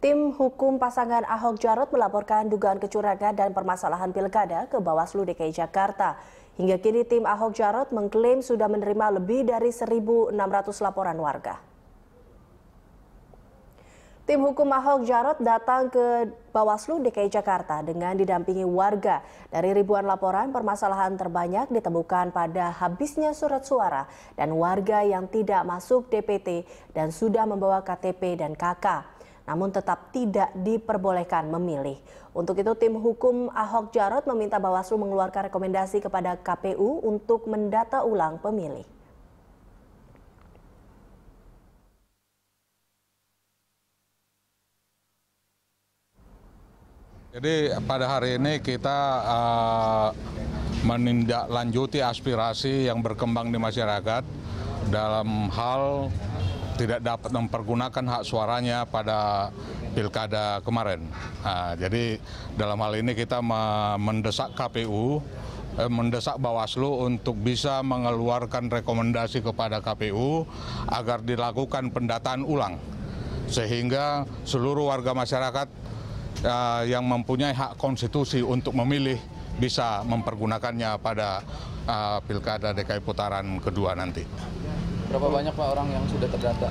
Tim hukum pasangan Ahok Jarot melaporkan dugaan kecurangan dan permasalahan pilkada ke Bawaslu DKI Jakarta. Hingga kini tim Ahok Jarot mengklaim sudah menerima lebih dari 1.600 laporan warga. Tim hukum Ahok Jarot datang ke Bawaslu DKI Jakarta dengan didampingi warga. Dari ribuan laporan, permasalahan terbanyak ditemukan pada habisnya surat suara dan warga yang tidak masuk DPT dan sudah membawa KTP dan KK namun tetap tidak diperbolehkan memilih. Untuk itu tim hukum Ahok Jarot meminta Bawaslu mengeluarkan rekomendasi kepada KPU untuk mendata ulang pemilih. Jadi pada hari ini kita uh, menindaklanjuti aspirasi yang berkembang di masyarakat dalam hal tidak dapat mempergunakan hak suaranya pada pilkada kemarin. Nah, jadi dalam hal ini kita mendesak KPU eh, mendesak Bawaslu untuk bisa mengeluarkan rekomendasi kepada KPU agar dilakukan pendataan ulang sehingga seluruh warga masyarakat eh, yang mempunyai hak konstitusi untuk memilih bisa mempergunakannya pada eh, pilkada DKI putaran kedua nanti. Berapa banyak Pak orang yang sudah terdata?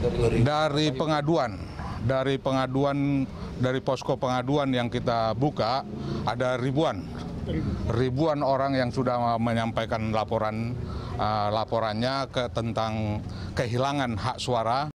Dari, dari pengaduan, dari pengaduan dari posko pengaduan yang kita buka ada ribuan. Ribuan orang yang sudah menyampaikan laporan uh, laporannya ke tentang kehilangan hak suara.